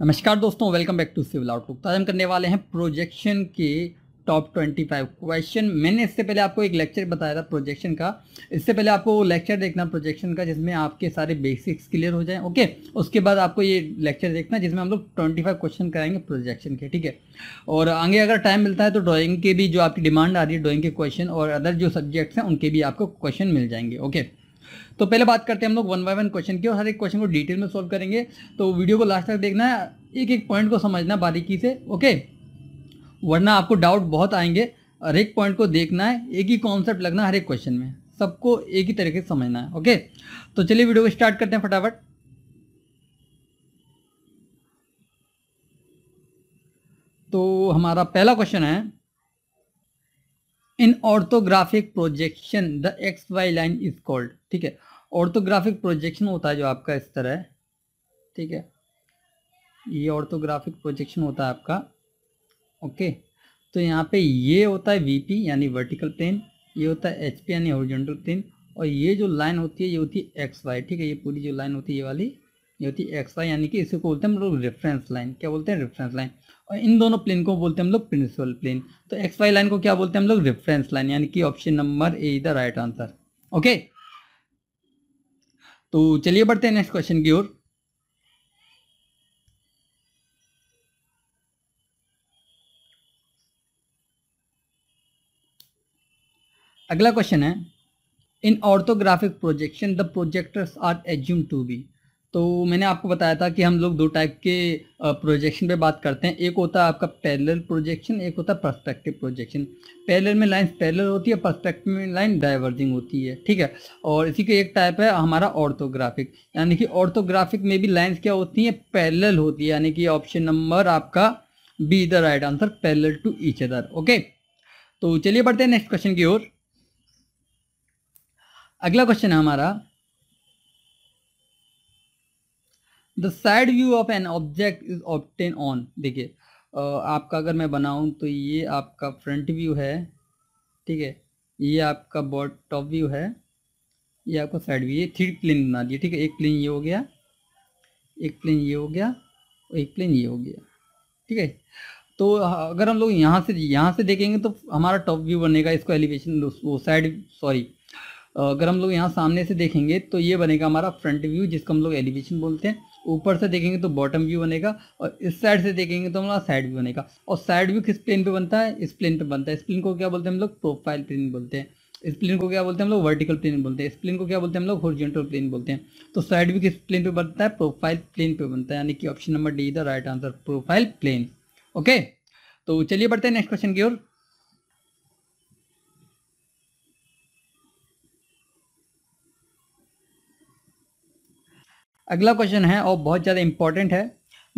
नमस्कार दोस्तों welcome back to Civil Outlook तो आज हम करने वाले हैं प्रोजेक्शन के टॉप 25 क्वेश्चन मैंने इससे पहले आपको एक लेक्चर बताया था प्रोजेक्शन का इससे पहले आपको लेक्चर देखना प्रोजेक्शन का जिसमें आपके सारे बेसिक्स क्लियर हो जाएं ओके उसके बाद आपको ये लेक्चर देखना जिसमें हम लोग फाइव क्वेश्चन कराएंगे प्रोजेक्शन के ठीक है और आगे अगर टाइम मिलता है तो ड्राइंग के भी जो आपकी डिमांड आ रही है ड्रॉइंग के क्वेश्चन और अदर जो सब्जेक्ट्स हैं उनके भी आपको क्वेश्चन मिल जाएंगे ओके तो पहले बात करते हैं हम लोग वन बाय वन क्वेश्चन की और हर एक क्वेश्चन को डिटेल में सॉल्व करेंगे तो वीडियो को लास्ट तक देखना है एक एक पॉइंट को समझना बारीकी से ओके वरना आपको डाउट बहुत आएंगे हर एक पॉइंट को देखना है एक ही कॉन्सेप्ट लगना हर एक क्वेश्चन में सबको एक ही तरीके से समझना है ओके तो चलिए वीडियो को स्टार्ट करते हैं फटाफट तो हमारा पहला क्वेश्चन है in orthographic projection the X Y line is called ठीक है ऑर्थोग्राफिक प्रोजेक्शन होता है जो आपका इस तरह है ठीक है ये ऑर्थोग्राफिक प्रोजेक्शन होता है आपका ओके तो यहाँ पे ये होता है वीपी यानी वर्टिकल प्लेन ये होता है एचपी यानी हॉरिजॉन्टल प्लेन और ये जो लाइन होती है ये होती है एक्स वाई ठीक है ये पूरी जो लाइन होती है ये वाली ये होती है एक्स वाई यानी कि इसको बोलते हैं हम लोग रेफरेंस लाइन क्या बोलते हैं रेफरेंस लाइन और इन दोनों प्लेन को बोलते हैं हम लोग प्रिंसिपल प्लेन तो एक्स वाई लाइन को क्या बोलते हैं हम लोग रेफरेंस लाइन यानी कि option number A is the right answer okay तो चलिए बढ़ते हैं नेक्स्ट क्वेश्चन की ओर अगला क्वेश्चन है in orthographic projection the projectors are assume to be तो मैंने आपको बताया था कि हम लोग दो टाइप के प्रोजेक्शन पे बात करते हैं एक होता है आपका पैरेलल प्रोजेक्शन एक होता है परस्पेक्टिव प्रोजेक्शन पैरेलल में लाइन पैरेलल होती है परस्पेक्टिव में लाइन डाइवर्जिंग होती है ठीक है और इसी का एक टाइप है हमारा ऑर्थोग्राफिक यानी कि ऑर्थोग्राफिक में भी लाइन्स क्या होती हैं पैरेलल होती है यानी कि ऑप्शन नंबर आपका B the right answer parallel to each other okay तो चलिए बढ़ते हैं नेक्स्ट क्वेश्चन की ओर अगला क्वेश्चन है हमारा the side view of an object is obtain on देखिए आपका अगर मैं बनाऊँ तो ये आपका फ्रंट व्यू है ठीक है ये आपका बॉट टॉप व्यू है ये आपका साइड व्यू ये थ्री प्लेन बना दिए ठीक है एक प्लेन ये हो गया एक प्लेन ये हो गया और एक प्लेन ये हो गया ठीक है तो अगर हम लोग यहाँ से यहाँ से देखेंगे तो हमारा टॉप व्यू बनेगा इसको एलिवेशन वो साइड सॉरी अगर हम लोग यहाँ सामने से देखेंगे तो ये बनेगा हमारा फ्रंट व्यू जिसको हम लोग एलिवेशन बोलते हैं ऊपर से देखेंगे तो बॉटम व्यू बनेगा और इस साइड से देखेंगे तो हमारा साइड व्यू बनेगा और साइड व्यू किस प्लेन पे बनता है इस प्लेन पे बनता है स्प्लिन को क्या बोलते हैं हम लोग प्रोफाइल प्लेन बोलते हैं इस प्लेन को क्या बोलते हैं हम लोग वर्टिकल प्लेन बोलते हैं स्प्लिन को क्या बोलते हैं हम लोग हॉरिजॉन्टल प्लेन बोलते हैं तो साइड व्यू किस प्लेन पर बनता है प्रोफाइल प्लेन पे बनता है यानी कि option number D the right answer profile plane okay तो चलिए बढ़ते हैं नेक्स्ट क्वेश्चन की ओर अगला क्वेश्चन है और बहुत ज़्यादा इंपॉर्टेंट है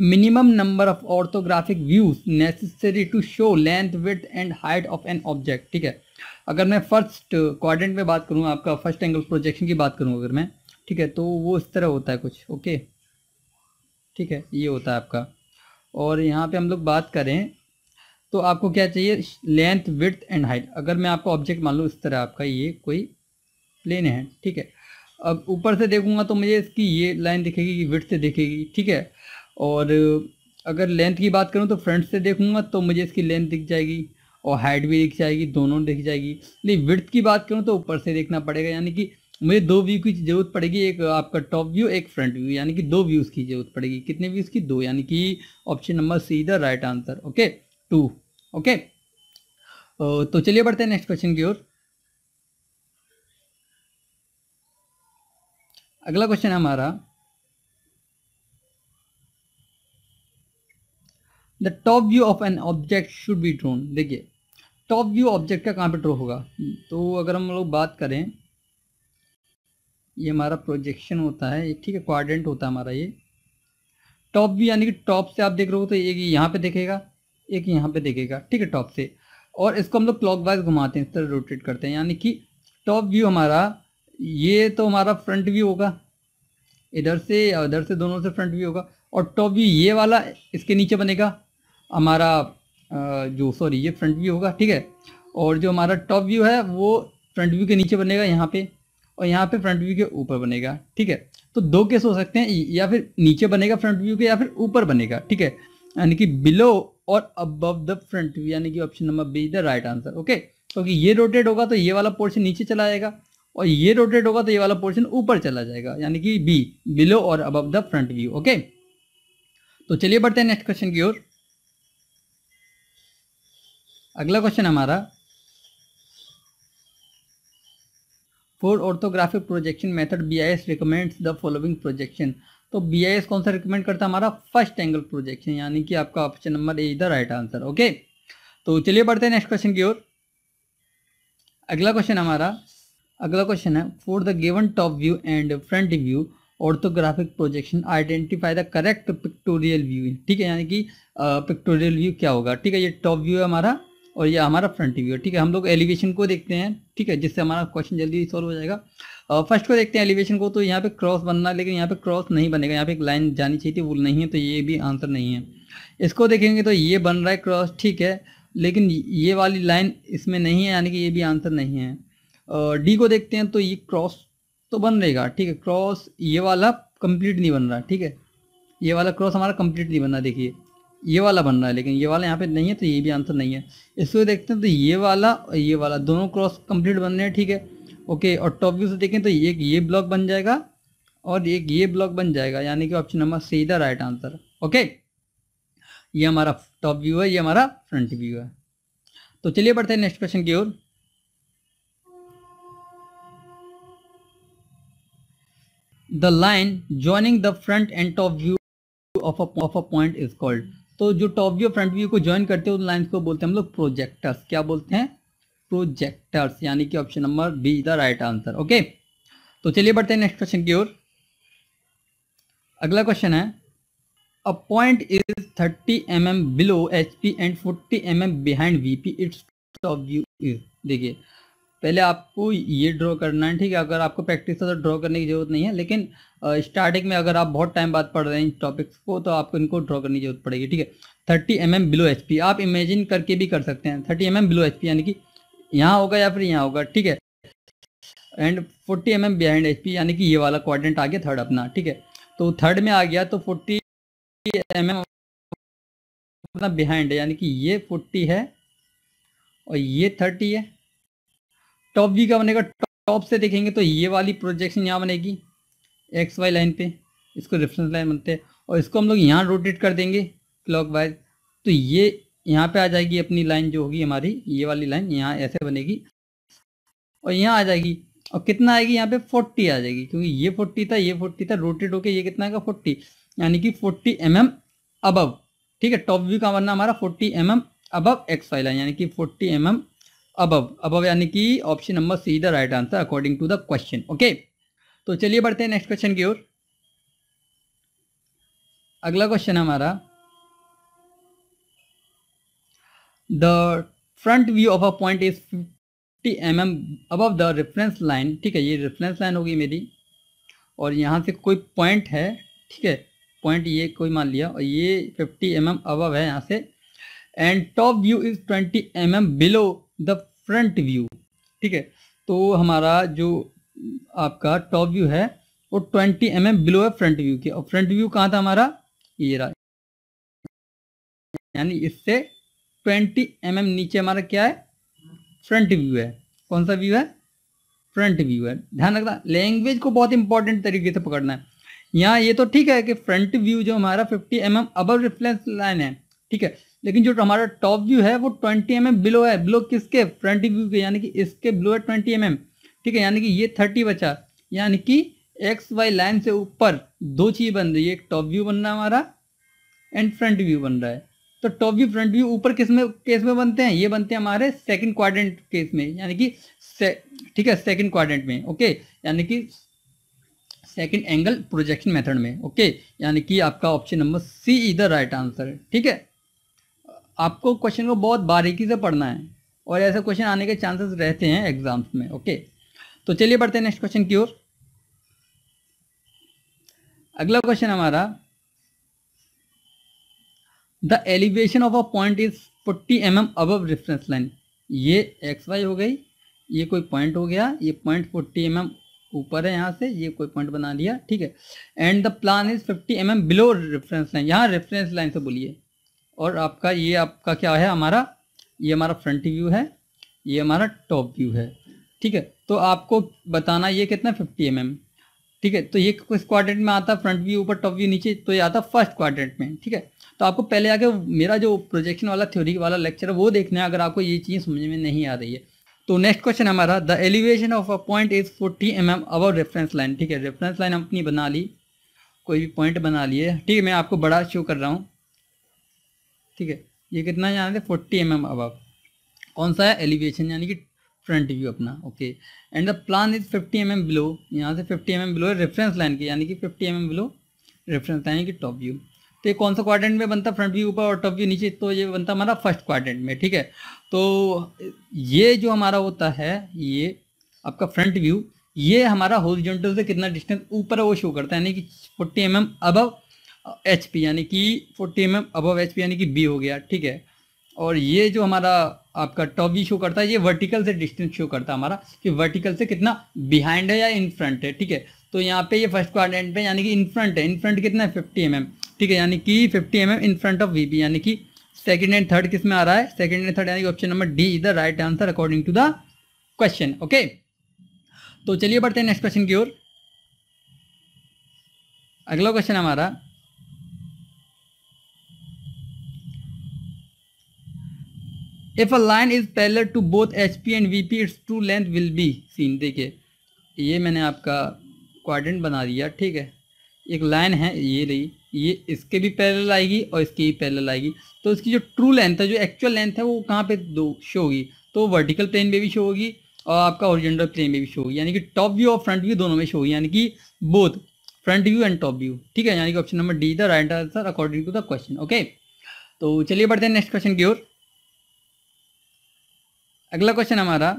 minimum number of orthographic views necessary to show length width and height of an object ठीक है अगर मैं फर्स्ट क्वाड्रेंट में बात करूँ आपका फर्स्ट एंगल प्रोजेक्शन की बात करूँ अगर मैं ठीक है तो वो इस तरह होता है कुछ ओके ठीक है ये होता है आपका और यहाँ पे हम लोग बात करें तो आपको क्या चाहिए लेंथ विथ एंड हाइट अगर मैं आपको ऑब्जेक्ट मान लूँ इस तरह आपका ये कोई प्लेन है ठीक है अब ऊपर से देखूंगा तो मुझे इसकी ये लाइन दिखेगी कि विथ से दिखेगी ठीक है और अगर लेंथ की बात करूँ तो फ्रंट से देखूंगा तो मुझे इसकी लेंथ दिख जाएगी और हाइट भी दिख जाएगी दोनों दिख जाएगी नहीं विथ की बात करूँ तो ऊपर से देखना पड़ेगा यानी कि मुझे दो व्यू की ज़रूरत पड़ेगी एक आपका टॉप व्यू एक फ्रंट व्यू यानी कि दो व्यूज़ की ज़रूरत पड़ेगी कितने व्यूज़ की दो यानी कि option number C the right answer okay to okay तो चलिए बढ़ते हैं नेक्स्ट क्वेश्चन की ओर अगला क्वेश्चन है हमारा the top view of an object should be drawn देखिए टॉप व्यू ऑब्जेक्ट का कहाँ पे ड्रो होगा तो अगर हम लोग बात करें ये हमारा प्रोजेक्शन होता है ठीक है क्वाड्रेंट होता है हमारा ये टॉप व्यू यानी कि टॉप से आप देख रहे हो तो एक यहाँ पे देखेगा एक यहाँ पे देखेगा ठीक है टॉप से और इसको हम लोग क्लॉक घुमाते हैं इस तरह रोटेट करते हैं यानी कि टॉप व्यू हमारा ये तो हमारा फ्रंट व्यू होगा इधर से या उधर से दोनों से फ्रंट व्यू होगा और टॉप व्यू ये वाला इसके नीचे बनेगा हमारा जो सॉरी ये फ्रंट व्यू होगा ठीक है और जो हमारा टॉप व्यू है वो फ्रंट व्यू के नीचे बनेगा यहाँ पे और यहाँ पे फ्रंट व्यू के ऊपर बनेगा ठीक है तो दो केस हो सकते हैं या फिर नीचे बनेगा फ्रंट व्यू के या फिर ऊपर बनेगा ठीक है यानी कि बिलो और अबव द फ्रंट व्यू यानी कि option number B is the right answer okay क्योंकि ये रोटेट होगा तो ये वाला पोर्शन नीचे चला जाएगा और ये रोटेट होगा तो ये वाला पोर्शन ऊपर चला जाएगा यानी कि बी बिलो और अब द फ्रंट व्यू ओके तो चलिए बढ़ते हैं नेक्स्ट क्वेश्चन की ओर अगला क्वेश्चन हमारा for orthographic projection method B I S recommends the following projection तो बी आई एस कौन सा रिकमेंड करता है हमारा फर्स्ट एंगल प्रोजेक्शन यानी कि आपका option number A is the right answer okay तो चलिए बढ़ते हैं नेक्स्ट क्वेश्चन की ओर अगला क्वेश्चन हमारा अगला क्वेश्चन है for the given top view and front view orthographic projection identify the correct pictorial view ठीक है यानी कि पिक्टोरियल व्यू क्या होगा ठीक है ये टॉप व्यू है हमारा और ये हमारा फ्रंट व्यू है ठीक है हम लोग एलिवेशन को देखते हैं ठीक है जिससे हमारा क्वेश्चन जल्दी सॉल्व हो जाएगा फर्स्ट को देखते हैं एलिवेशन को तो यहाँ पे क्रॉस बनना लेकिन यहाँ पे क्रॉस नहीं बनेगा यहाँ पे एक लाइन जानी चाहिए थी वो नहीं है तो ये भी आंसर नहीं है इसको देखेंगे तो ये बन रहा है क्रॉस ठीक है लेकिन ये वाली लाइन इसमें नहीं है यानी कि ये भी आंसर नहीं है डी को देखते हैं तो ये क्रॉस तो बन रहेगा ठीक है क्रॉस ये वाला कंप्लीट नहीं बन रहा ठीक है ये वाला क्रॉस हमारा कंप्लीट नहीं बन रहा देखिए ये वाला बन रहा है लेकिन ये वाला यहाँ पे नहीं है तो ये भी आंसर नहीं है इसको देखते हैं तो ये वाला और ये वाला दोनों क्रॉस कंप्लीट बन रहे हैं ठीक है ओके और टॉप व्यू से देखें तो एक ये ब्लॉक बन जाएगा और एक ये ब्लॉक बन जाएगा यानी कि option number C the right answer okay ये हमारा टॉप व्यू है ये हमारा फ्रंट व्यू है तो चलिए बढ़ते हैं नेक्स्ट क्वेश्चन की ओर the line joining the front and top view of a of a point is called तो जो टॉप व्यू फ्रंट व्यू को ज्वाइन करते हैं उन लाइन्स को बोलते हैं हम लोग प्रोजेक्टर्स क्या बोलते हैं प्रोजेक्टर्स यानी कि option number B is the right answer okay तो चलिए बढ़ते हैं नेक्स्ट क्वेश्चन की ओर अगला क्वेश्चन है a point is 30 mm below HP and 40 mm behind VP its top view is देखिए पहले आपको ये ड्रॉ करना है ठीक है अगर आपको प्रैक्टिस है तो ड्रॉ करने की जरूरत नहीं है लेकिन स्टार्टिंग में अगर आप बहुत टाइम बाद पढ़ रहे हैं इन टॉपिक्स को तो आपको इनको ड्रॉ करने की जरूरत पड़ेगी ठीक है thirty M M below H P आप इमेजिन करके भी कर सकते हैं thirty M M below H P यानी कि यहाँ होगा या फिर यहाँ होगा ठीक है and forty M M behind H P यानी कि ये वाला क्वारेंट आ गया थर्ड अपना ठीक है तो थर्ड में आ गया तो फोर्टी एम एम अपना बिहाइंड है यानी कि ये फोर्टी है और ये थर्टी है टॉप व्यू क्या बनेगा टॉप से देखेंगे तो ये वाली प्रोजेक्शन यहाँ बनेगी एक्स वाई लाइन पे इसको रेफरेंस लाइन बनते हैं और इसको हम लोग यहाँ रोटेट कर देंगे क्लॉक वाइज तो ये यहाँ पे आ जाएगी अपनी लाइन जो होगी हमारी ये वाली लाइन यहाँ ऐसे बनेगी और यहाँ आ जाएगी और कितना आएगी यहाँ पे फोर्टी आ जाएगी क्योंकि ये फोर्टी था ये फोर्टी था रोटेट होके ये कितना आएगा फोर्टी यानी कि फोर्टी एम एम अबव ठीक है टॉप व्यू का बनना हमारा forty M M above X Y line यानी कि forty M M above above यानी कि option number C the right answer according to the question okay तो चलिए बढ़ते हैं नेक्स्ट क्वेश्चन की ओर अगला क्वेश्चन हमारा the front view of a point is fifty M M above the reference line ठीक है ये रेफरेंस लाइन होगी मेरी और यहाँ से कोई पॉइंट है ठीक है पॉइंट ये कोई मान लिया और ये फिफ्टी एम एम अबव है यहाँ से and top view is twenty M M below the front view ठीक है तो हमारा जो आपका टॉप व्यू है वो 20 एम mm बिलो है फ्रंट व्यू के और फ्रंट व्यू कहाँ था हमारा ये रहा यानी इससे 20 एम mm नीचे हमारा क्या है फ्रंट व्यू है कौन सा व्यू है फ्रंट व्यू है ध्यान रखना लैंग्वेज को बहुत इंपॉर्टेंट तरीके से पकड़ना है यहाँ ये तो ठीक है कि फ्रंट व्यू जो हमारा 50 M mm above reference line है ठीक है लेकिन जो हमारा टॉप व्यू है वो ट्वेंटी एम mm बिलो है बिलो किसके फ्रंट व्यू के यानी कि इसके बिलो है ट्वेंटी एम mm, ठीक है यानी कि ये थर्टी बचा यानी कि एक्स वाई लाइन से ऊपर दो चीज़ बन रही है एक टॉप व्यू बन रहा है हमारा एंड फ्रंट व्यू बन रहा है तो टॉप व्यू फ्रंट व्यू ऊपर किस में केस में बनते हैं ये बनते हैं हमारे सेकंड क्वाड्रेंट केस में यानी कि ठीक है सेकंड क्वाड्रेंट में ओके यानी कि सेकंड एंगल प्रोजेक्शन मेथड में ओके यानी कि आपका option number C is the right answer ठीक है आपको क्वेश्चन को बहुत बारीकी से पढ़ना है और ऐसे क्वेश्चन आने के चांसेस रहते हैं एग्जाम्स में ओके तो चलिए बढ़ते हैं नेक्स्ट क्वेश्चन की ओर अगला क्वेश्चन हमारा the elevation of a point is 40 M M above reference line ये एक्स वाई हो गई ये कोई पॉइंट हो गया ये पॉइंट 40 एम एम ऊपर है यहाँ से ये कोई पॉइंट बना दिया ठीक है and the plan is 50 M M below reference line यहाँ रेफरेंस लाइन से बोलिए और आपका ये आपका क्या है हमारा ये हमारा फ्रंट व्यू है ये हमारा टॉप व्यू है ठीक है तो आपको बताना ये कितना फिफ्टी एम mm, ठीक है तो ये किस क्वाड्रेंट में आता फ्रंट व्यू ऊपर टॉप व्यू नीचे तो ये आता फर्स्ट क्वाड्रेंट में ठीक है तो आपको पहले आके मेरा जो प्रोजेक्शन वाला थ्योरी वाला लेक्चर है वो देखना है अगर आपको ये चीज़ समझ में नहीं आ रही है तो नेक्स्ट क्वेश्चन हमारा the elevation of a point is forty M M above reference line ठीक है रेफरेंस लाइन अपनी बना ली कोई भी पॉइंट बना लिए ठीक है मैं आपको बड़ा शो कर रहा हूँ ठीक है ये कितना जाना था फोर्टी एम एम अब कौन सा है एलिवेशन यानी कि फ्रंट व्यू अपना okay and the plan is fifty M M below यहाँ से fifty M M below reference line के यानी कि fifty M M below reference line की टॉप व्यू तो ये कौन सा क्वाड्रेंट में बनता फ्रंट व्यू ऊपर और टॉप व्यू नीचे तो ये बनता हमारा फर्स्ट क्वाड्रेंट में ठीक है तो ये जो हमारा होता है ये आपका फ्रंट व्यू ये हमारा हॉरिजॉन्टल से कितना डिस्टेंस ऊपर वो शो करता है यानी कि forty M M above H P यानी कि forty M M above H P यानी कि बी हो गया ठीक है और ये जो हमारा आपका टॉप भी शो करता है ये वर्टिकल से डिस्टेंस शो करता है हमारा कि वर्टिकल से कितना बिहाइंड है या इन फ्रंट है ठीक है तो यहाँ पे ये फर्स्ट क्वार पे यानी कि इन फ्रंट है इन फ्रंट कितना है फिफ्टी एम एम ठीक है यानी कि fifty M M in front of V B यानी कि सेकेंड एंड थर्ड किस में आ रहा है सेकेंड एंड थर्ड यानी कि option number D is the right answer according to the question okay तो चलिए बढ़ते हैं नेक्स्ट क्वेश्चन की ओर अगला क्वेश्चन हमारा if a line is parallel to both H P and V P its true length will be seen देखिए ये मैंने आपका क्वारेंट बना दिया ठीक है एक लाइन है ये रही ये इसके भी पैरल आएगी और इसकी भी पैरल आएगी तो इसकी जो ट्रू लेंथ है जो एक्चुअल लेंथ है वो कहाँ पे दो शो होगी तो वर्टिकल प्लेन में भी शो होगी और आपका ओरिजिनल प्लेन में भी शो होगी यानी कि टॉप व्यू और फ्रंट व्यू दोनों में शो होगी यानी कि both front view and top view ठीक है यानी कि option number D the right answer according to the question okay तो चलिए बढ़ते हैं नेक्स्ट क्वेश्चन की ओर अगला क्वेश्चन हमारा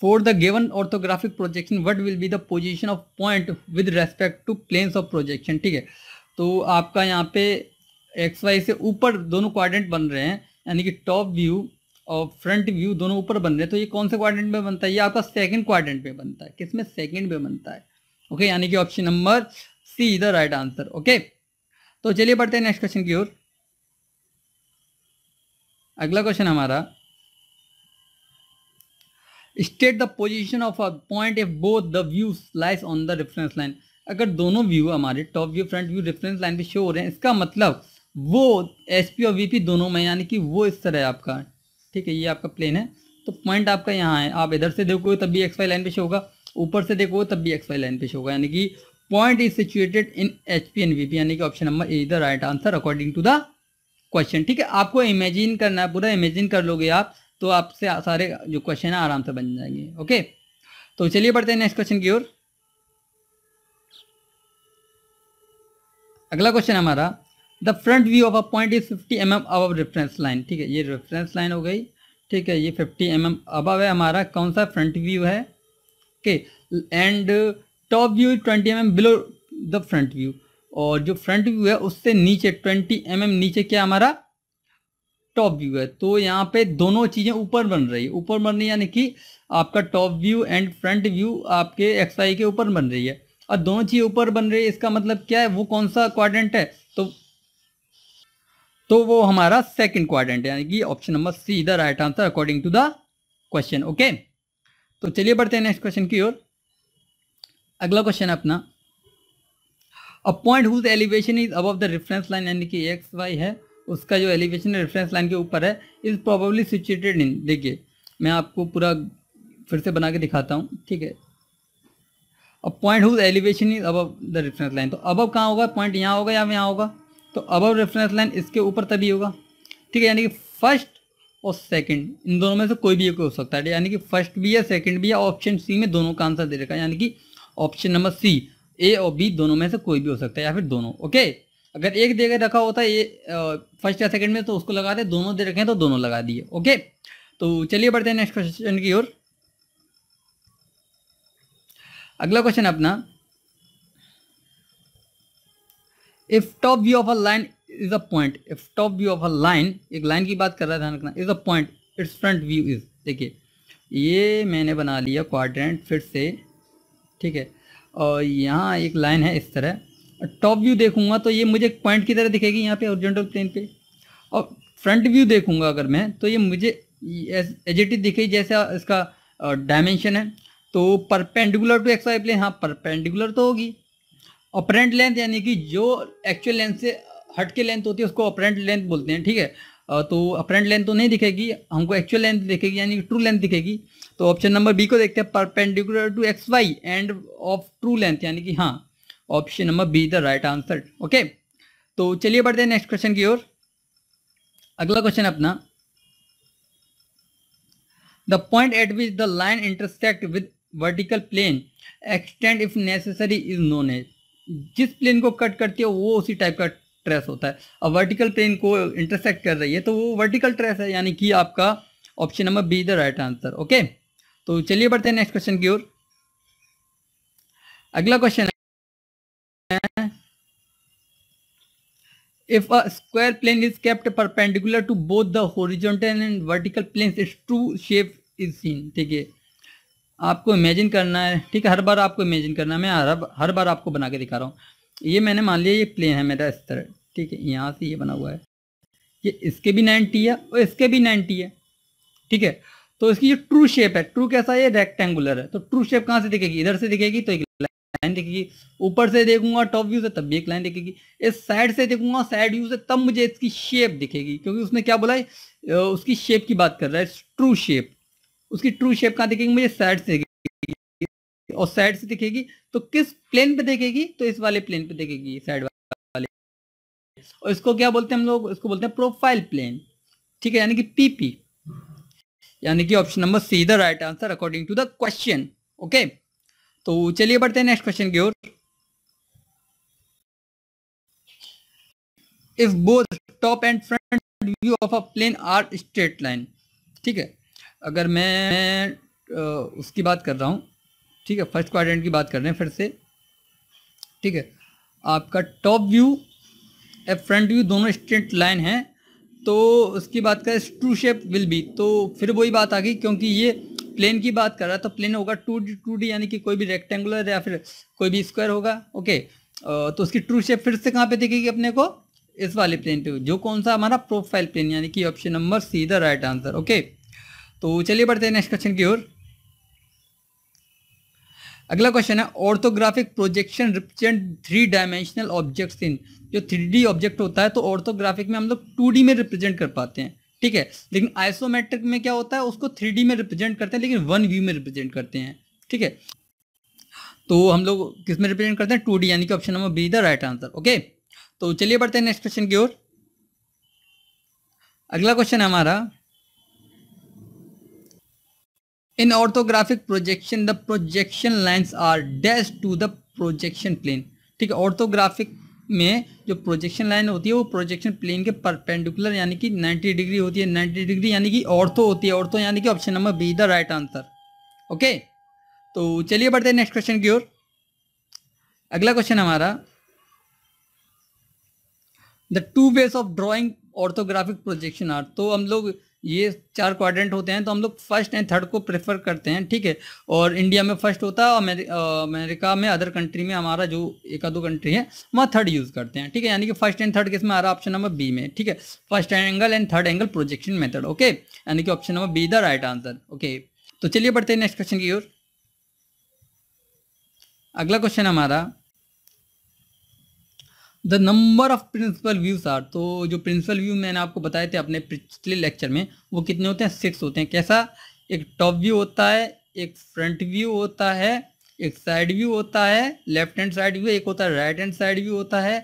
for the given orthographic projection what will be the position of point with respect to planes of projection ठीक है तो आपका यहाँ पे एक्स वाई से ऊपर दोनों क्वाड्रेंट बन रहे हैं यानी कि टॉप व्यू और फ्रंट व्यू दोनों ऊपर बन रहे हैं तो ये कौन से क्वाड्रेंट में बनता है ये आपका सेकंड क्वाड्रेंट में बनता है किसमें सेकेंड में बनता है ओके यानी कि option number C is the right answer okay तो चलिए बढ़ते हैं नेक्स्ट क्वेश्चन की ओर अगला क्वेश्चन हमारा state the position of a point if both the view lies on the reference line अगर दोनों व्यू हमारे top view front view reference line पे शो हो रहे हैं इसका मतलब वो एस और वी दोनों में यानी कि वो इस तरह है आपका ठीक है ये आपका प्लेन है तो पॉइंट आपका यहाँ है आप इधर से देखोगे तब भी एक्स वाई लाइन पे शो होगा ऊपर से देखोगे तब भी एक्स वाई लाइन पे शो होगा यानी कि point is situated in H P and V P यानी कि option number A the right answer according to the question ठीक है आपको इमेजिन करना है पूरा इमेजिन कर लोगे आप तो आपसे सारे जो क्वेश्चन है आराम से बन जाएंगे ओके तो चलिए बढ़ते हैं नेक्स्ट क्वेश्चन की ओर अगला क्वेश्चन हमारा the front view of a point is 50 M M above reference line ठीक है ये रेफरेंस लाइन हो गई ठीक है ये 50 एम एम अबव है हमारा कौन सा फ्रंट व्यू है okay and top view 20 M M below the front view और जो फ्रंट व्यू है उससे नीचे 20 एम mm नीचे क्या हमारा टॉप व्यू है तो यहाँ पे दोनों चीज़ें ऊपर बन रही है ऊपर बन रही है यानी कि आपका top view and front view आपके एक्स आई के ऊपर बन रही है और दोनों चीज़ें ऊपर बन रही है इसका मतलब क्या है वो कौन सा क्वाड्रेंट है तो तो वो हमारा सेकंड क्वाड्रेंट है यानी कि ऑप्शन नंबर सी इधर right answer according to the question okay तो चलिए बढ़ते हैं नेक्स्ट क्वेश्चन की ओर अगला क्वेश्चन अपना a point whose elevation is above the reference line यानी कि एक्स वाई है उसका जो एलिवेशन रेफरेंस लाइन के ऊपर है इज़ प्रॉबली सिचुएटेड इन देखिए मैं आपको पूरा फिर से बना के दिखाता हूँ ठीक है अब point whose elevation is above the reference line तो अबव कहाँ होगा पॉइंट यहाँ होगा या यहाँ होगा तो अबव रेफरेंस लाइन इसके ऊपर तभी होगा ठीक है यानी कि फर्स्ट और सेकंड इन दोनों में से कोई भी एक हो सकता है यानी कि फर्स्ट भी है सेकंड भी है ऑप्शन सी में दोनों का आंसर दे रखा है यानी कि ऑप्शन नंबर सी ए और बी दोनों में से कोई भी हो सकता है या फिर दोनों ओके अगर एक दे रखा होता ये फर्स्ट या सेकंड में तो उसको लगा दे दोनों दे रखे हैं तो दोनों लगा दिए ओके तो चलिए बढ़ते हैं नेक्स्ट क्वेश्चन की ओर अगला क्वेश्चन अपना if top view of a line is a point if top view of a line एक लाइन की बात कर रहा है ध्यान रखना is a point its front view is देखिए ये मैंने बना लिया क्वाड्रेंट फिर से ठीक है और यहाँ एक लाइन है इस तरह टॉप व्यू देखूंगा तो ये मुझे एक पॉइंट की तरह दिखेगी यहाँ पे ओरिजेंटल प्लेन पे और फ्रंट व्यू देखूंगा अगर मैं तो ये मुझे एजिटिव दिखेगी जैसा इसका डायमेंशन है तो perpendicular to X Y plane हाँ परपेंडिकुलर तो होगी ऑपरेंट लेंथ यानी कि जो एक्चुअल लेंथ से हट के लेंथ होती है उसको ऑपरेंट लेंथ बोलते हैं ठीक है तो ऑपरेंट लेंथ तो नहीं दिखेगी हमको एक्चुअल लेंथ दिखेगी यानी कि ट्रू लेंथ दिखेगी तो ऑप्शन नंबर बी को देखते हैं perpendicular to X Y and of true length यानी कि हाँ option number B the right answer okay तो चलिए बढ़ते हैं नेक्स्ट क्वेश्चन की ओर अगला क्वेश्चन अपना the point at which the line intersect with vertical plane extend if necessary is known as जिस प्लेन को कट करती है वो उसी टाइप का ट्रेस होता है अब वर्टिकल प्लेन को इंटरसेक्ट कर रही है तो वो वर्टिकल ट्रेस है यानी कि आपका option number B the right answer okay तो चलिए बढ़ते हैं नेक्स्ट क्वेश्चन की ओर अगला question If a square plane is kept perpendicular to both the horizontal and vertical planes, its true shape is seen. ठीक है आपको इमेजिन करना है ठीक है हर बार आपको इमेजिन करना है मैं हर हर बार आपको बना के दिखा रहा हूँ ये मैंने मान लिया ये प्लेन है मेरा इस तरह ठीक है यहाँ से ये बना हुआ है ये इसके भी नाइन्टी है और इसके भी नाइन्टी है ठीक है तो इसकी जो ट्रू शेप है ट्रू कैसा है ये रेक्टेंगुलर है तो ट्रू शेप कहाँ से दिखेगी इधर से दिखेगी तो एक लाइन दिखेगी ऊपर से देखूंगा टॉप व्यू से तब भी एक लाइन दिखेगी इस साइड से देखूंगा साइड व्यू से तब मुझे इसकी शेप दिखेगी क्योंकि उसने क्या बोला है उसकी शेप की बात कर रहा है ट्रू शेप उसकी ट्रू शेप कहाँ दिखेगी मुझे साइड से दिखेगी और साइड से दिखेगी तो किस प्लेन पे देखेगी तो इस वाले प्लेन पे देखेगी साइड वाले और इसको क्या बोलते हैं हम लोग इसको बोलते हैं प्रोफाइल प्लेन ठीक है यानी कि पीपी यानी कि option number C the right answer according to the question okay तो चलिए बढ़ते हैं नेक्स्ट क्वेश्चन की ओर if both top and front view of a plane are straight line ठीक है अगर मैं उसकी बात कर रहा हूँ ठीक है फर्स्ट क्वाड्रेंट की बात कर रहे हैं फिर से ठीक है आपका टॉप व्यू ए फ्रंट व्यू दोनों स्ट्रेट लाइन है तो उसकी बात करें ट्रू शेप विल बी तो फिर वही बात आ गई क्योंकि ये प्लेन की बात कर रहा है तो प्लेन होगा टू डी टू डी यानी कि कोई भी रेक्टेंगुलर या फिर कोई भी स्क्वायर होगा ओके तो उसकी ट्रू शेप फिर से कहाँ पे दिखेगी अपने को इस वाले प्लेन पे जो कौन सा हमारा प्रोफाइल प्लेन यानी कि option number C the right answer okay तो चलिए बढ़ते हैं नेक्स्ट क्वेश्चन की ओर अगला क्वेश्चन है orthographic projection represent three dimensional objects in जो थ्री ऑब्जेक्ट होता है तो ऑर्थोग्राफिक में हम लोग टू में रिप्रेजेंट कर पाते हैं ठीक है लेकिन आइसोमेट्रिक में क्या होता है उसको थ्री में रिप्रेजेंट करते हैं लेकिन वन व्यू में रिप्रेजेंट करते हैं ठीक है तो हम लोग किस में रिप्रेजेंट करते हैं टू यानी कि option number B the right answer okay तो चलिए बढ़ते हैं नेक्स्ट क्वेश्चन की ओर अगला क्वेश्चन हमारा in orthographic projection the projection lines are dash to the projection plane ठीक है ऑर्थोग्राफिक में जो प्रोजेक्शन लाइन होती है वो प्रोजेक्शन प्लेन के परपेंडिकुलर यानी कि 90 डिग्री होती है 90 डिग्री यानी कि ऑर्थो होती है ऑर्थो यानी कि option number B the right answer okay तो चलिए बढ़ते हैं नेक्स्ट क्वेश्चन की ओर अगला क्वेश्चन हमारा the two ways of drawing orthographic projection are तो हम लोग ये चार क्वाड्रेंट होते हैं तो हम लोग फर्स्ट एंड थर्ड को प्रेफर करते हैं ठीक है और इंडिया में फर्स्ट होता है और अमेरिका में अदर कंट्री में हमारा जो एक आधो कंट्री है वहाँ थर्ड यूज़ करते हैं ठीक है यानी कि फर्स्ट एंड थर्ड किस में आ रहा है ऑप्शन नंबर बी में ठीक है first angle and third angle projection method okay यानी कि option number B the right answer okay तो चलिए बढ़ते हैं नेक्स्ट क्वेश्चन की ओर अगला क्वेश्चन हमारा the number of principal views are तो जो प्रिंसिपल व्यू मैंने आपको बताए थे अपने पिछले लेक्चर में वो कितने होते हैं सिक्स होते हैं कैसा एक टॉप व्यू होता है एक फ्रंट व्यू होता है एक साइड व्यू होता है लेफ्ट हैंड साइड व्यू एक होता है राइट हैंड साइड व्यू होता है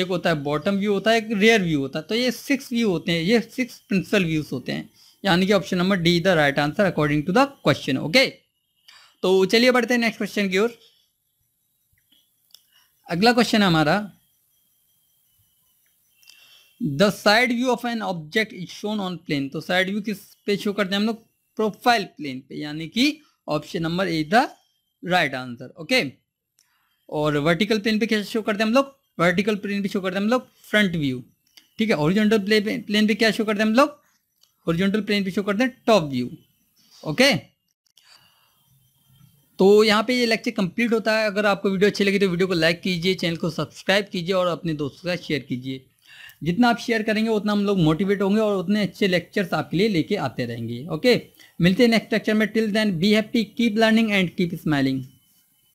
एक होता है बॉटम व्यू होता है एक रेयर व्यू होता है तो ये सिक्स व्यू होते हैं ये सिक्स प्रिंसिपल व्यूज होते हैं यानी कि option number D the right answer according to the question okay तो चलिए बढ़ते हैं नेक्स्ट क्वेश्चन की ओर अगला क्वेश्चन है हमारा the side view of an object is shown on plane तो साइड व्यू किस पे शो करते हैं हम लोग प्रोफाइल प्लेन पे यानी कि option number A the right answer okay और वर्टिकल प्लेन पे क्या शो करते हैं हम लोग वर्टिकल प्लेन पे शो करते हैं हम लोग फ्रंट व्यू ठीक है ओरिजेंटल प्लेन प्लेन पे क्या शो करते हैं हम लोग ओरिजेंटल प्लेन पे शो करते हैं टॉप व्यू ओके तो यहाँ पे ये लेक्चर कंप्लीट होता है अगर आपको वीडियो अच्छी लगी तो वीडियो को लाइक कीजिए चैनल को सब्सक्राइब कीजिए और अपने दोस्तों के साथ शेयर कीजिए जितना आप शेयर करेंगे उतना हम लोग मोटिवेट होंगे और उतने अच्छे लेक्चर्स आपके लिए लेके आते रहेंगे ओके मिलते हैं नेक्स्ट लेक्चर में till then be happy keep learning and keep smiling